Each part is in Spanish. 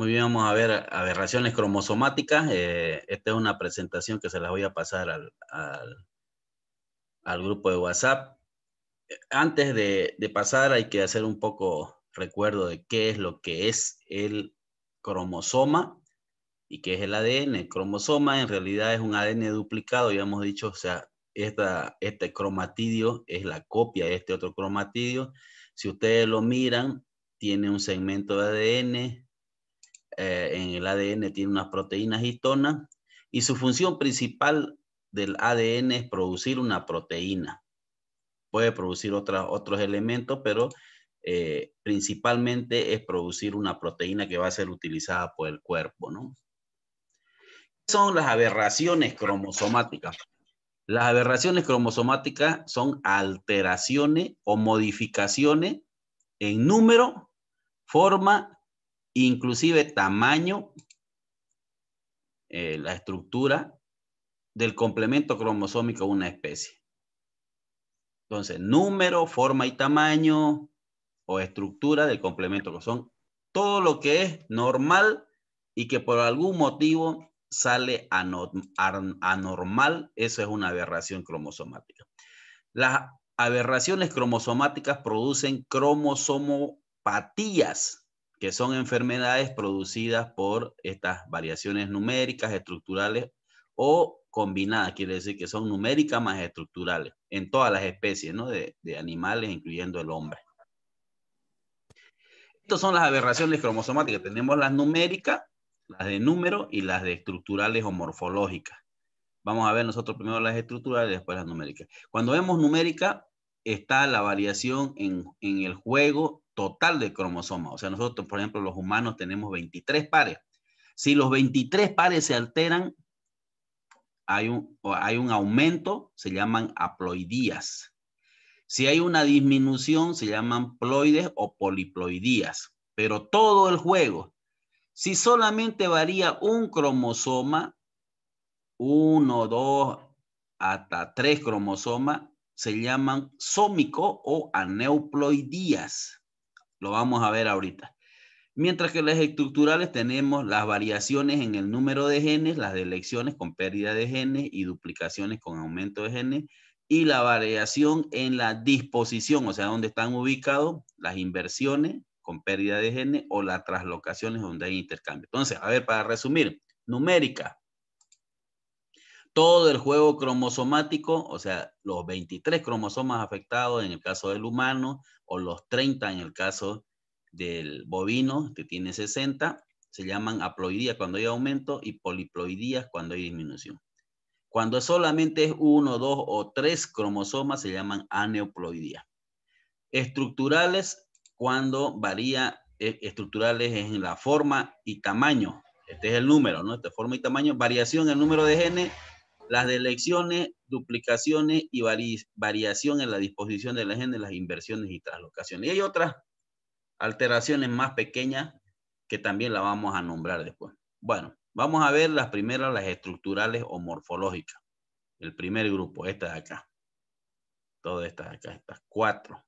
Muy bien, vamos a ver aberraciones cromosomáticas. Eh, esta es una presentación que se las voy a pasar al, grupo de WhatsApp. Antes de, pasar hay que hacer un poco recuerdo de qué es lo que es el cromosoma y qué es el ADN. El cromosoma en realidad es un ADN duplicado, ya hemos dicho, o sea, esta, este cromatidio es la copia de este otro cromatidio. Si ustedes lo miran, tiene un segmento de ADN, eh, en el ADN tiene unas proteínas histonas y su función principal del ADN es producir una proteína. Puede producir otros elementos, pero eh, principalmente es producir una proteína que va a ser utilizada por el cuerpo, ¿no? ¿Qué son las aberraciones cromosomáticas? Las aberraciones cromosomáticas son alteraciones o modificaciones en número, forma inclusive tamaño, eh, la estructura del complemento cromosómico de una especie. Entonces, número, forma y tamaño o estructura del complemento, que son todo lo que es normal y que por algún motivo sale anormal, eso es una aberración cromosomática. Las aberraciones cromosomáticas producen cromosomopatías, que son enfermedades producidas por estas variaciones numéricas, estructurales o combinadas, quiere decir que son numéricas más estructurales en todas las especies ¿no? de, animales, incluyendo el hombre. Estas son las aberraciones cromosomáticas. Tenemos las numéricas, las de número y las de estructurales o morfológicas. Vamos a ver nosotros primero las estructurales y después las numéricas. Cuando vemos numérica, está la variación en, en el juego total de cromosomas. O sea, nosotros, por ejemplo, los humanos tenemos 23 pares. Si los 23 pares se alteran, hay un, hay un aumento, se llaman aploidías. Si hay una disminución, se llaman ploides o poliploidías. Pero todo el juego, si solamente varía un cromosoma, uno, dos, hasta tres cromosomas, se llaman sómico o aneuploidías. Lo vamos a ver ahorita. Mientras que las estructurales tenemos las variaciones en el número de genes, las elecciones con pérdida de genes y duplicaciones con aumento de genes, y la variación en la disposición, o sea, donde están ubicados las inversiones con pérdida de genes o las traslocaciones donde hay intercambio. Entonces, a ver, para resumir, numérica, todo el juego cromosomático, o sea, los 23 cromosomas afectados en el caso del humano o los 30 en el caso del bovino, que tiene 60, se llaman haploidías cuando hay aumento y poliploidías cuando hay disminución. Cuando solamente es uno, dos o tres cromosomas se llaman aneuploidía Estructurales, cuando varía, e, estructurales en la forma y tamaño. Este es el número, ¿no? Esta forma y tamaño, variación en el número de genes las elecciones, duplicaciones y variación en la disposición del la de las inversiones y traslocaciones. Y hay otras alteraciones más pequeñas que también la vamos a nombrar después. Bueno, vamos a ver las primeras, las estructurales o morfológicas. El primer grupo, esta de acá. Todas estas de acá, estas cuatro.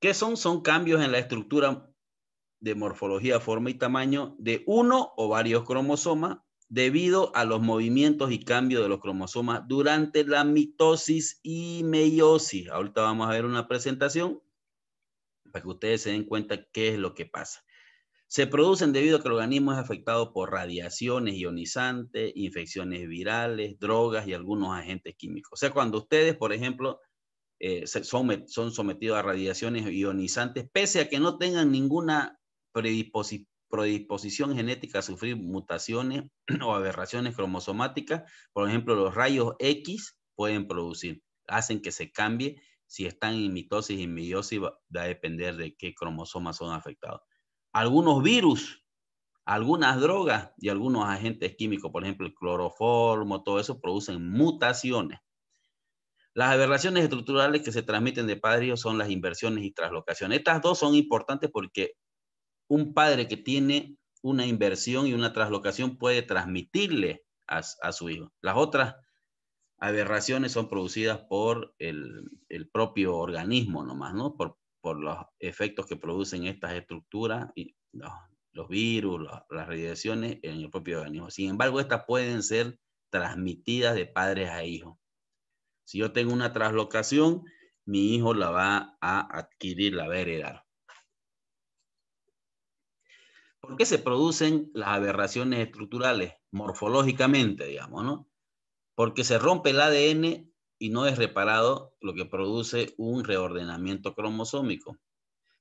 ¿Qué son? Son cambios en la estructura de morfología, forma y tamaño de uno o varios cromosomas debido a los movimientos y cambios de los cromosomas durante la mitosis y meiosis. Ahorita vamos a ver una presentación para que ustedes se den cuenta qué es lo que pasa. Se producen debido a que el organismo es afectado por radiaciones ionizantes, infecciones virales, drogas y algunos agentes químicos. O sea, cuando ustedes, por ejemplo, eh, son, son sometidos a radiaciones ionizantes, pese a que no tengan ninguna predisposición predisposición genética a sufrir mutaciones o aberraciones cromosomáticas. Por ejemplo, los rayos X pueden producir, hacen que se cambie. Si están en mitosis y meiosis, va a depender de qué cromosomas son afectados. Algunos virus, algunas drogas y algunos agentes químicos, por ejemplo, el cloroformo, todo eso producen mutaciones. Las aberraciones estructurales que se transmiten de padre son las inversiones y traslocaciones. Estas dos son importantes porque un padre que tiene una inversión y una traslocación puede transmitirle a, su hijo. Las otras aberraciones son producidas por el, propio organismo nomás, ¿no? Por, por, los efectos que producen estas estructuras, y los, virus, las radiaciones en el propio organismo. Sin embargo, estas pueden ser transmitidas de padres a hijos. Si yo tengo una traslocación, mi hijo la va a adquirir, la va a heredar. ¿Por qué se producen las aberraciones estructurales morfológicamente, digamos, no? Porque se rompe el ADN y no es reparado, lo que produce un reordenamiento cromosómico.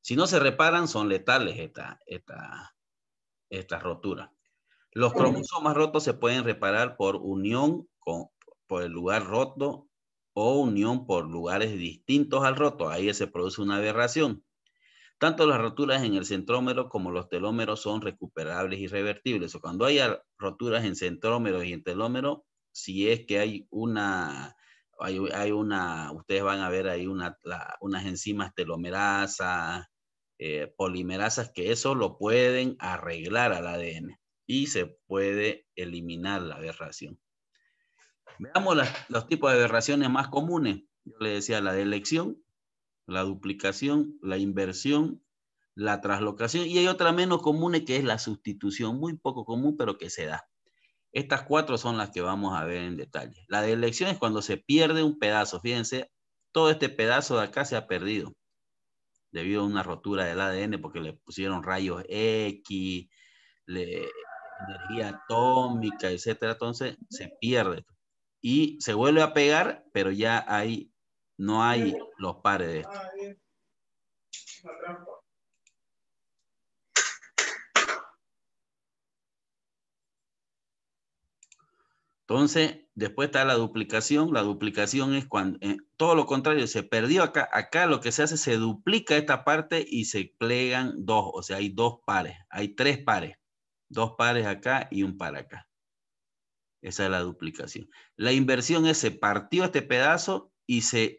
Si no se reparan, son letales estas esta, esta rotura. Los cromosomas rotos se pueden reparar por unión con, por el lugar roto o unión por lugares distintos al roto. Ahí se produce una aberración. Tanto las roturas en el centrómero como los telómeros son recuperables y revertibles. O cuando haya roturas en centrómero y en telómero, si es que hay una, hay, una, ustedes van a ver ahí unas enzimas telomerasas, eh, polimerasas, que eso lo pueden arreglar al ADN y se puede eliminar la aberración. Veamos los tipos de aberraciones más comunes. Yo le decía la de elección, la duplicación, la inversión, la traslocación y hay otra menos común que es la sustitución, muy poco común pero que se da. Estas cuatro son las que vamos a ver en detalle. La de elección es cuando se pierde un pedazo, fíjense, todo este pedazo de acá se ha perdido debido a una rotura del ADN porque le pusieron rayos X, energía atómica, etcétera, entonces se pierde y se vuelve a pegar, pero ya hay no hay los pares de ah, Entonces, después está la duplicación. La duplicación es cuando, eh, todo lo contrario, se perdió acá. Acá lo que se hace, se duplica esta parte y se plegan dos. O sea, hay dos pares. Hay tres pares. Dos pares acá y un par acá. Esa es la duplicación. La inversión es, se partió este pedazo y se,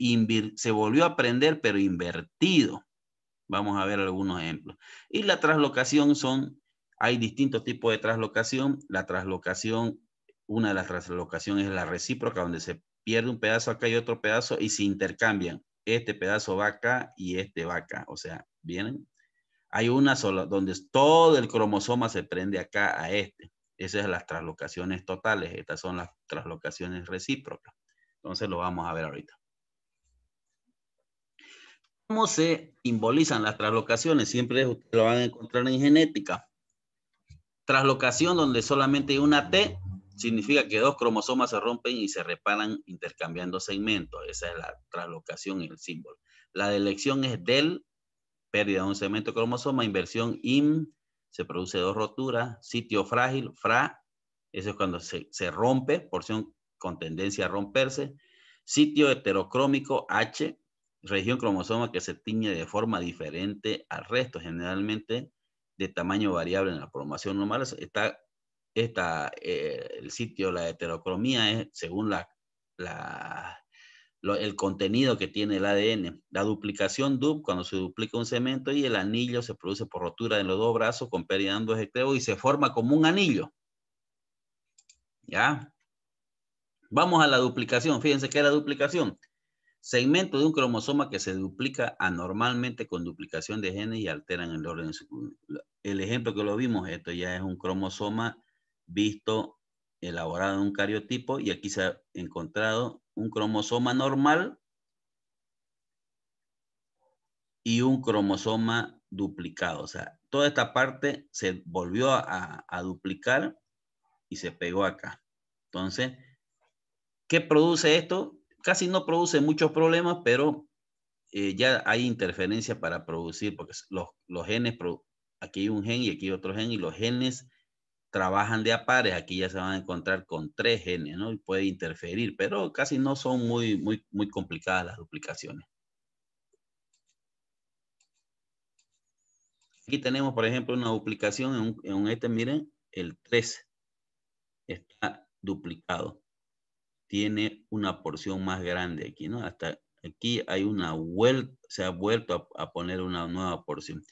se volvió a aprender, pero invertido. Vamos a ver algunos ejemplos. Y la traslocación son, hay distintos tipos de traslocación. La traslocación, una de las traslocaciones es la recíproca, donde se pierde un pedazo acá y otro pedazo y se intercambian. Este pedazo va acá y este va acá. O sea, vienen. Hay una sola, donde todo el cromosoma se prende acá a este. Esas son las traslocaciones totales. Estas son las traslocaciones recíprocas. Entonces lo vamos a ver ahorita. ¿Cómo se simbolizan las traslocaciones? Siempre ustedes lo van a encontrar en genética. Traslocación donde solamente hay una T significa que dos cromosomas se rompen y se reparan intercambiando segmentos. Esa es la traslocación y el símbolo. La delección es del, pérdida de un segmento de cromosoma, inversión im, se produce dos roturas, sitio frágil, fra, eso es cuando se, se rompe, porción con tendencia a romperse, sitio heterocrómico, H, región cromosoma que se tiñe de forma diferente al resto, generalmente de tamaño variable en la formación normal. Está, está eh, el sitio, la heterocromía, es según la, el contenido que tiene el ADN. La duplicación DUP, cuando se duplica un cemento y el anillo se produce por rotura en los dos brazos con pérdida de extremos y se forma como un anillo. ¿Ya? Vamos a la duplicación. Fíjense que la duplicación Segmento de un cromosoma que se duplica anormalmente con duplicación de genes y alteran el orden. El ejemplo que lo vimos, esto ya es un cromosoma visto, elaborado en un cariotipo y aquí se ha encontrado un cromosoma normal y un cromosoma duplicado. O sea, toda esta parte se volvió a, a duplicar y se pegó acá. Entonces, ¿qué produce esto? casi no produce muchos problemas, pero eh, ya hay interferencia para producir, porque los, genes, aquí hay un gen y aquí otro gen, y los genes trabajan de a pares, aquí ya se van a encontrar con tres genes, ¿no? Y puede interferir, pero casi no son muy, muy, muy complicadas las duplicaciones. Aquí tenemos, por ejemplo, una duplicación en, un, en este, miren, el 3 está duplicado tiene una porción más grande aquí, ¿no? Hasta aquí hay una vuelta, se ha vuelto a, poner una nueva porción.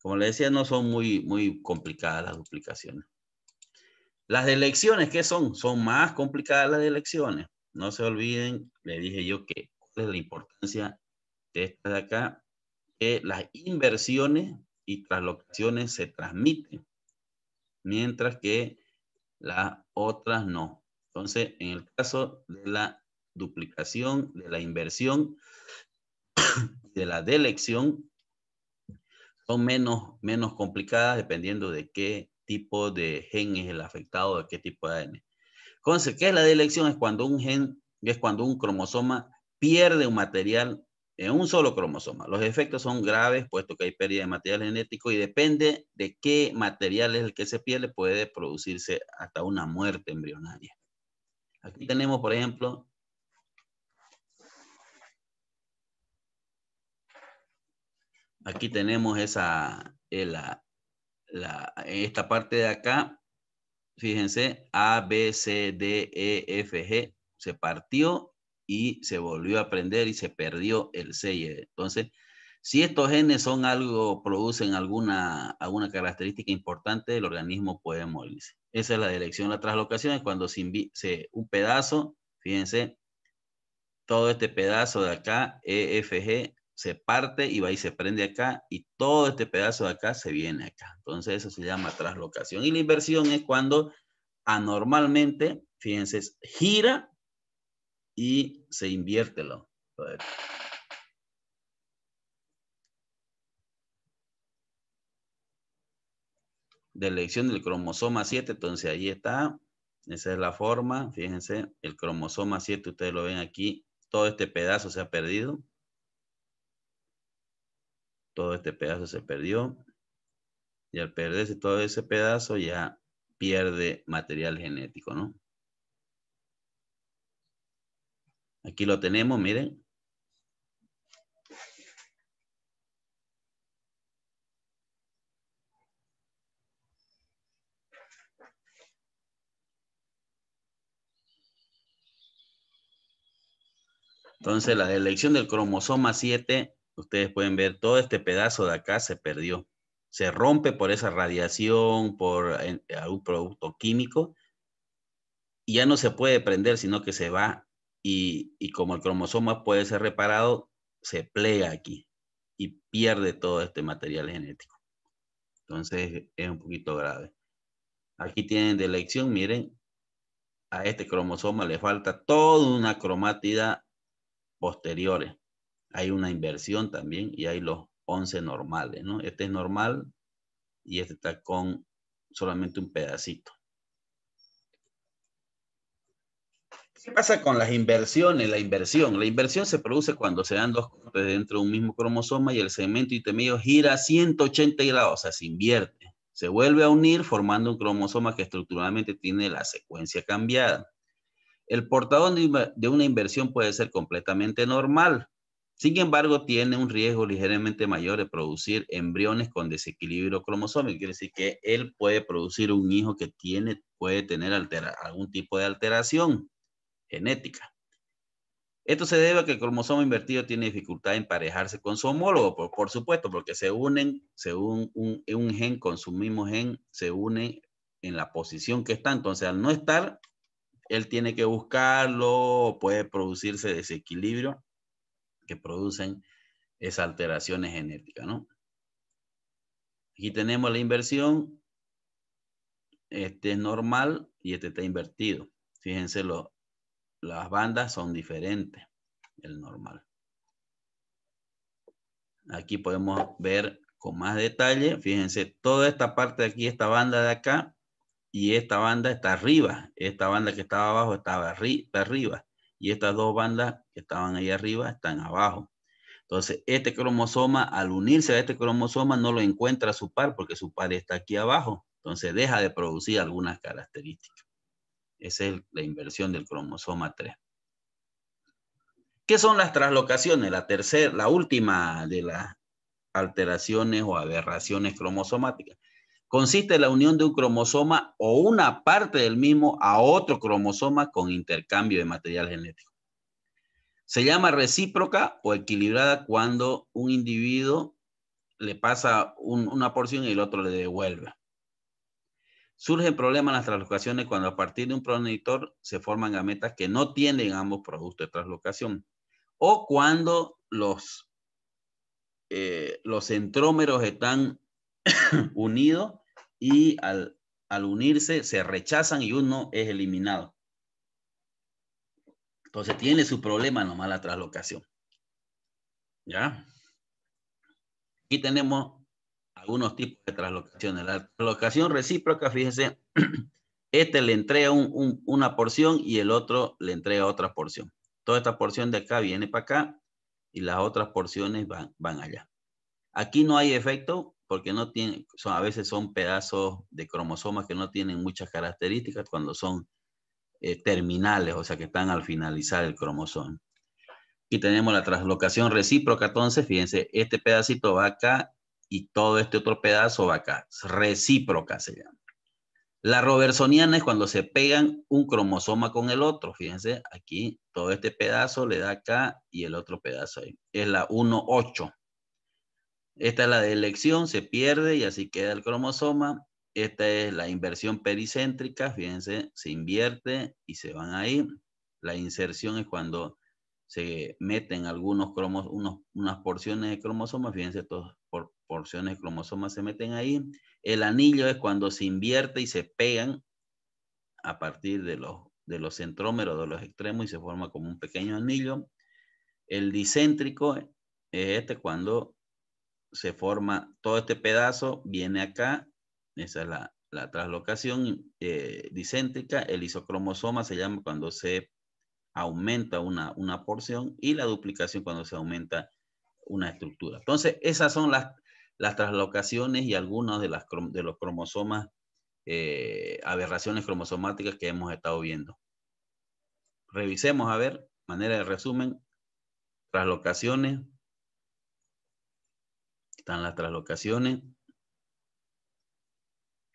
Como les decía, no son muy, muy complicadas las duplicaciones. Las elecciones, ¿qué son? Son más complicadas las elecciones. No se olviden, le dije yo que es la importancia de esta de acá, que las inversiones y traslocaciones se transmiten, mientras que las otras no. Entonces, en el caso de la duplicación, de la inversión, de la delección, son menos, menos complicadas dependiendo de qué tipo de gen es el afectado, de qué tipo de ADN. Entonces, ¿qué es la delección? Es cuando un gen, es cuando un cromosoma pierde un material en un solo cromosoma. Los efectos son graves, puesto que hay pérdida de material genético y depende de qué material es el que se pierde, puede producirse hasta una muerte embrionaria. Aquí tenemos, por ejemplo, aquí tenemos esa, eh, la, esta parte de acá, fíjense, A, B, C, D, E, F, G, se partió y se volvió a prender y se perdió el C e. Entonces, si estos genes son algo, producen alguna, alguna característica importante, el organismo puede morirse. Esa es la dirección, la traslocación es cuando se, se un pedazo, fíjense, todo este pedazo de acá, EFG, se parte y va y se prende acá y todo este pedazo de acá se viene acá. Entonces eso se llama traslocación. Y la inversión es cuando anormalmente, fíjense, gira y se invierte lo. de elección del cromosoma 7, entonces ahí está, esa es la forma, fíjense, el cromosoma 7, ustedes lo ven aquí, todo este pedazo se ha perdido, todo este pedazo se perdió, y al perderse todo ese pedazo ya pierde material genético, ¿no? Aquí lo tenemos, miren, Entonces, la elección del cromosoma 7, ustedes pueden ver todo este pedazo de acá se perdió. Se rompe por esa radiación, por algún producto químico, y ya no se puede prender, sino que se va. Y, y como el cromosoma puede ser reparado, se plega aquí y pierde todo este material genético. Entonces, es un poquito grave. Aquí tienen de elección, miren, a este cromosoma le falta toda una cromátida posteriores. Hay una inversión también y hay los 11 normales, ¿no? Este es normal y este está con solamente un pedacito. ¿Qué pasa con las inversiones? La inversión. La inversión se produce cuando se dan dos cortes dentro de un mismo cromosoma y el segmento intermedio gira 180 grados, o sea, se invierte. Se vuelve a unir formando un cromosoma que estructuralmente tiene la secuencia cambiada. El portador de una inversión puede ser completamente normal. Sin embargo, tiene un riesgo ligeramente mayor de producir embriones con desequilibrio cromosómico. Quiere decir que él puede producir un hijo que tiene, puede tener algún tipo de alteración genética. Esto se debe a que el cromosoma invertido tiene dificultad de emparejarse con su homólogo, por, supuesto, porque se unen, según un, gen con su mismo gen, se une en la posición que está. Entonces, al no estar, él tiene que buscarlo, puede producirse desequilibrio que producen esas alteraciones genéticas, ¿no? Aquí tenemos la inversión, este es normal y este está invertido. Fíjense, las bandas son diferentes, el normal. Aquí podemos ver con más detalle, fíjense, toda esta parte de aquí, esta banda de acá, y esta banda está arriba, esta banda que estaba abajo estaba arriba y estas dos bandas que estaban ahí arriba están abajo. Entonces, este cromosoma, al unirse a este cromosoma, no lo encuentra su par porque su par está aquí abajo. Entonces, deja de producir algunas características. Esa es la inversión del cromosoma 3. ¿Qué son las traslocaciones? La tercera, la última de las alteraciones o aberraciones cromosomáticas consiste en la unión de un cromosoma o una parte del mismo a otro cromosoma con intercambio de material genético. Se llama recíproca o equilibrada cuando un individuo le pasa una porción y el otro le devuelve. Surgen problemas en las translocaciones cuando a partir de un progenitor se forman gametas que no tienen ambos productos de translocación o cuando los, eh, los centrómeros están unido y al, unirse se rechazan y uno es eliminado. Entonces tiene su problema nomás la traslocación. ¿Ya? Aquí tenemos algunos tipos de traslocaciones. La traslocación recíproca, fíjense, este le entrega una porción y el otro le entrega otra porción. Toda esta porción de acá viene para acá y las otras porciones van, van allá. Aquí no hay efecto porque no son, a veces son pedazos de cromosomas que no tienen muchas características cuando son eh, terminales, o sea que están al finalizar el cromosoma. Y tenemos la translocación recíproca, entonces, fíjense, este pedacito va acá y todo este otro pedazo va acá. Recíproca se llama. La robertsoniana es cuando se pegan un cromosoma con el otro. Fíjense, aquí todo este pedazo le da acá y el otro pedazo ahí. Es la 1.8. Esta es la de elección, se pierde y así queda el cromosoma. Esta es la inversión pericéntrica, fíjense, se invierte y se van ahí. La inserción es cuando se meten algunos cromos, unas porciones de cromosomas, fíjense, estas por, porciones de cromosomas se meten ahí. El anillo es cuando se invierte y se pegan a partir de los, de los centrómeros, de los extremos y se forma como un pequeño anillo. El dicéntrico es este cuando se forma todo este pedazo, viene acá, esa es la, la traslocación eh, dicéntrica, el isocromosoma se llama cuando se aumenta una, una porción y la duplicación cuando se aumenta una estructura. Entonces, esas son las, las traslocaciones y algunas de, las, de los cromosomas, eh, aberraciones cromosomáticas que hemos estado viendo. Revisemos, a ver, manera de resumen, traslocaciones, están las traslocaciones.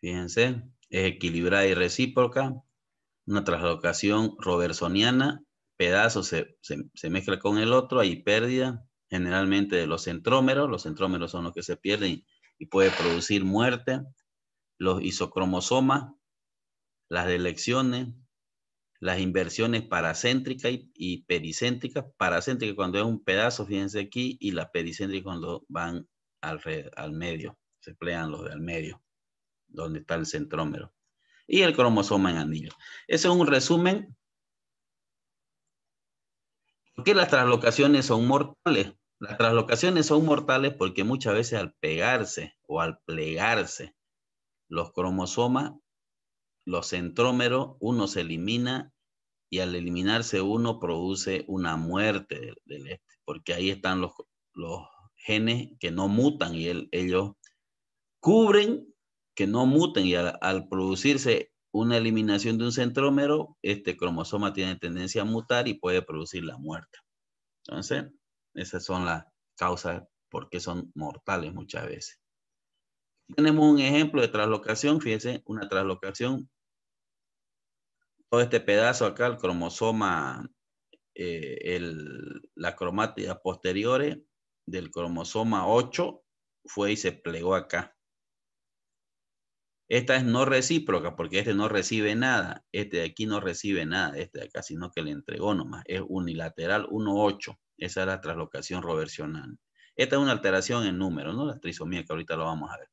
Fíjense, es equilibrada y recíproca. Una traslocación robertsoniana pedazo se, se, mezcla con el otro, hay pérdida generalmente de los centrómeros. Los centrómeros son los que se pierden y, puede producir muerte. Los isocromosomas, las elecciones, las inversiones paracéntricas y, y pericéntricas. Paracéntrica cuando es un pedazo, fíjense aquí, y la pericéntrica cuando van al, medio, se plegan los de al medio, donde está el centrómero. Y el cromosoma en anillo. Ese es un resumen. ¿Por qué las translocaciones son mortales? Las translocaciones son mortales porque muchas veces al pegarse o al plegarse los cromosomas, los centrómeros, uno se elimina y al eliminarse uno produce una muerte este, porque ahí están los, los genes que no mutan y ellos cubren que no muten y al, producirse una eliminación de un centrómero, este cromosoma tiene tendencia a mutar y puede producir la muerte. Entonces, esas son las causas por qué son mortales muchas veces. Tenemos un ejemplo de translocación, fíjense, una translocación. Todo este pedazo acá, el cromosoma, eh, el, la cromática posterior del cromosoma 8 fue y se plegó acá. Esta es no recíproca porque este no recibe nada. Este de aquí no recibe nada, este de acá, sino que le entregó nomás. Es unilateral 1,8. Esa es la traslocación roversional Esta es una alteración en número, ¿no? La trisomía que ahorita lo vamos a ver.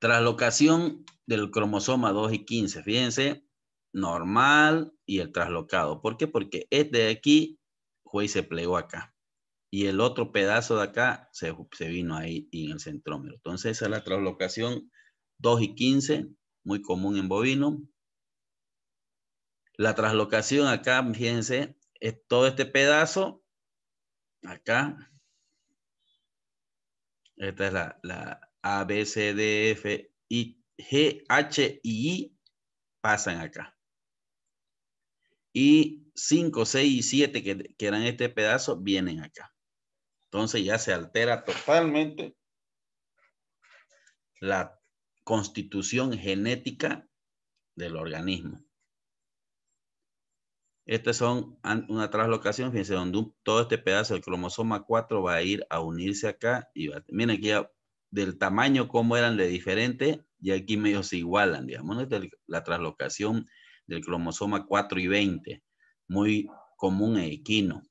Traslocación del cromosoma 2 y 15. Fíjense, normal y el traslocado. ¿Por qué? Porque este de aquí fue y se plegó acá. Y el otro pedazo de acá se, vino ahí en el centrómero. Entonces, esa es la translocación 2 y 15, muy común en bovino. La translocación acá, fíjense, es todo este pedazo acá. Esta es la, la A, B, C, D, F, I, G, H y I pasan acá. Y 5, 6 y 7 que, eran este pedazo vienen acá. Entonces ya se altera totalmente la constitución genética del organismo. Estas son una translocación, fíjense, donde todo este pedazo del cromosoma 4 va a ir a unirse acá. Y miren aquí del tamaño como eran de diferente, y aquí medio se igualan, digamos, la traslocación del cromosoma 4 y 20 muy común en equino.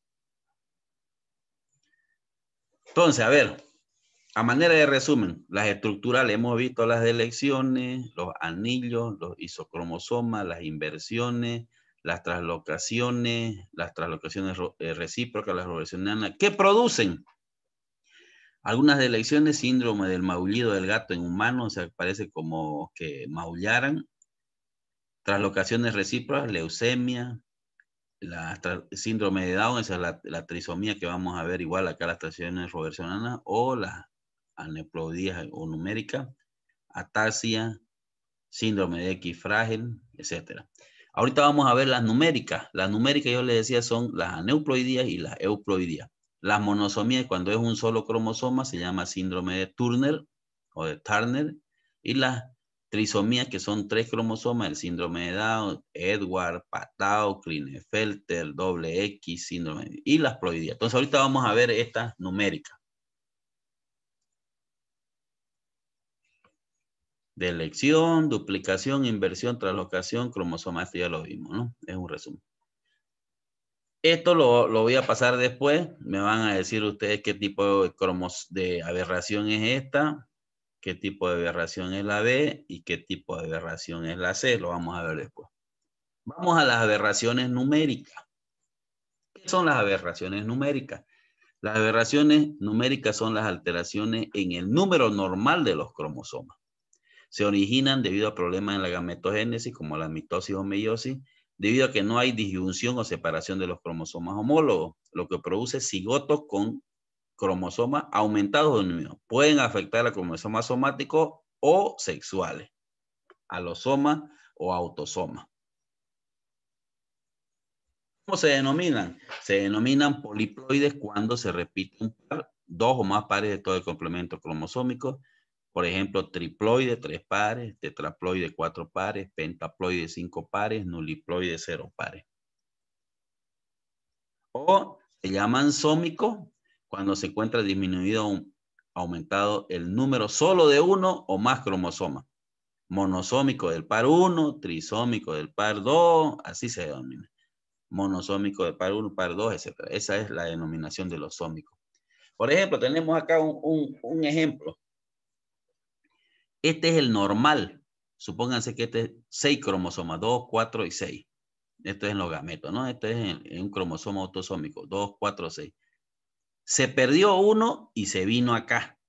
Entonces, a ver, a manera de resumen, las estructurales, hemos visto las delecciones, los anillos, los isocromosomas, las inversiones, las traslocaciones, las traslocaciones eh, recíprocas, las revolucionarias, ¿qué producen? Algunas delecciones, síndrome del maullido del gato en humanos, o sea, parece como que maullaran, traslocaciones recíprocas, leucemia, la síndrome de Down, esa es la, trisomía que vamos a ver igual acá las traiciones robertsonianas, o las aneuploidías o numérica, ataxia, síndrome de X frágil, etc. Ahorita vamos a ver las numéricas. Las numéricas, yo les decía, son las aneuploidías y las euploidías. Las monosomías, cuando es un solo cromosoma, se llama síndrome de Turner o de Turner, y las Trisomía, que son tres cromosomas, el síndrome de Down, Edward, Patau, Klinefelter, doble X, síndrome y las ploidías. Entonces ahorita vamos a ver estas numéricas. Delección, duplicación, inversión, traslocación, cromosoma, esto ya lo vimos, ¿no? Es un resumen. Esto lo, voy a pasar después, me van a decir ustedes qué tipo de, cromos, de aberración es esta, qué tipo de aberración es la B y qué tipo de aberración es la C. Lo vamos a ver después. Vamos a las aberraciones numéricas. ¿Qué son las aberraciones numéricas? Las aberraciones numéricas son las alteraciones en el número normal de los cromosomas. Se originan debido a problemas en la gametogénesis como la mitosis o meiosis, debido a que no hay disyunción o separación de los cromosomas homólogos, lo que produce cigotos con cromosomas aumentados un número. Pueden afectar a cromosomas somáticos o sexuales, alosomas o autosoma. ¿Cómo se denominan? Se denominan poliploides cuando se repite un par, dos o más pares de todo el complemento cromosómico. Por ejemplo, triploide, tres pares, tetraploide, cuatro pares, pentaploide, cinco pares, nuliploide, cero pares. O se llaman sómicos cuando se encuentra disminuido o aumentado el número solo de uno o más cromosomas. Monosómico del par 1, trisómico del par 2, así se denomina. Monosómico del par 1, par 2, etc. Esa es la denominación de los sómicos. Por ejemplo, tenemos acá un, ejemplo. Este es el normal. Supónganse que este es 6 cromosomas, 2, 4 y 6. Esto es en los gametos, ¿no? Este es un cromosoma autosómico, 2, 4, 6. Se perdió uno y se vino acá.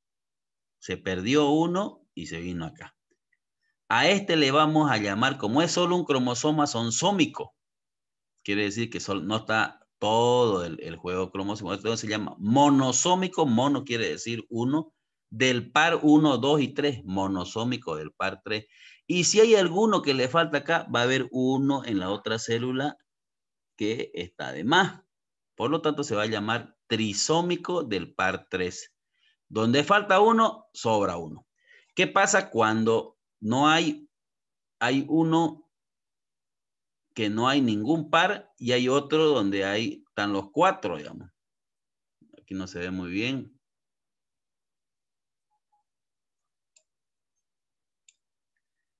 Se perdió uno y se vino acá. A este le vamos a llamar, como es solo un cromosoma sonsómico, quiere decir que solo, no está todo el, juego cromosómico, Entonces se llama monosómico, mono quiere decir uno, del par 1, 2 y 3, monosómico del par 3. Y si hay alguno que le falta acá, va a haber uno en la otra célula que está de más. Por lo tanto, se va a llamar trisómico del par 3. Donde falta uno, sobra uno. ¿Qué pasa cuando no hay, hay uno que no hay ningún par y hay otro donde hay, están los cuatro, digamos? Aquí no se ve muy bien.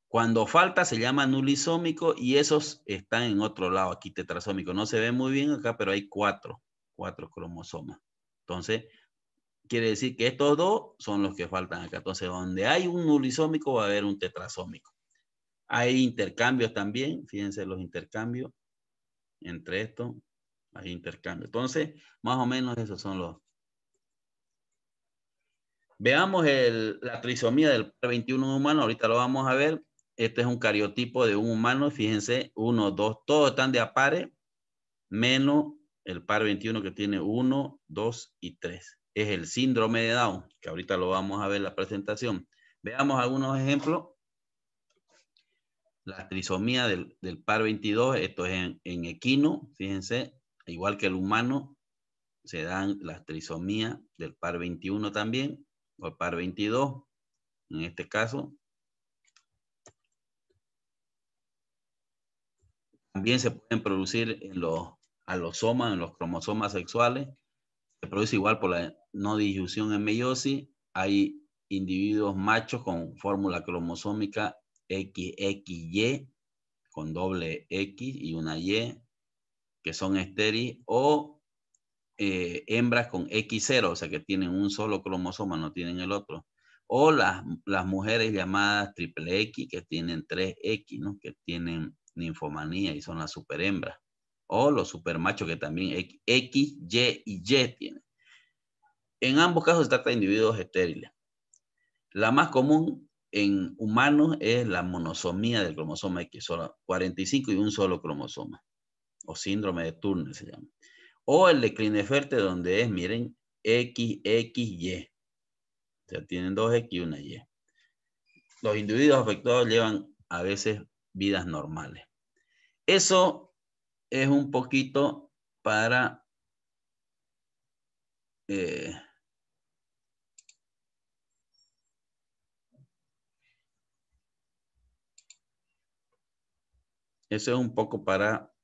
Cuando falta se llama nulisómico y esos están en otro lado, aquí tetrasómico. No se ve muy bien acá, pero hay cuatro cuatro cromosomas. Entonces, quiere decir que estos dos son los que faltan acá. Entonces, donde hay un nulisómico va a haber un tetrasómico. Hay intercambios también, fíjense los intercambios entre estos, hay intercambios. Entonces, más o menos esos son los. Veamos el, la trisomía del 21 humano, ahorita lo vamos a ver. Este es un cariotipo de un humano, fíjense, uno, dos, todos están de apare, menos el par 21 que tiene 1, 2 y 3. Es el síndrome de Down, que ahorita lo vamos a ver en la presentación. Veamos algunos ejemplos. La trisomía del, par 22, esto es en, en, equino, fíjense, igual que el humano, se dan las trisomías del par 21 también, o el par 22, en este caso. También se pueden producir en los a los somas, en los cromosomas sexuales. Se produce igual por la no disyunción en meiosis. Hay individuos machos con fórmula cromosómica XXY, con doble X y una Y, que son estériles, o eh, hembras con X0, o sea que tienen un solo cromosoma, no tienen el otro. O las, las mujeres llamadas triple X, que tienen tres x ¿no? que tienen ninfomanía y son las superhembras o los supermachos que también X, Y y Y tienen. En ambos casos se trata de individuos estériles. La más común en humanos es la monosomía del cromosoma X, solo 45 y un solo cromosoma, o síndrome de Turner se llama. O el de Klineferte, donde es, miren, X, X, Y. O sea, tienen dos X y una Y. Los individuos afectados llevan a veces vidas normales. Eso es un poquito para eh, eso es un poco para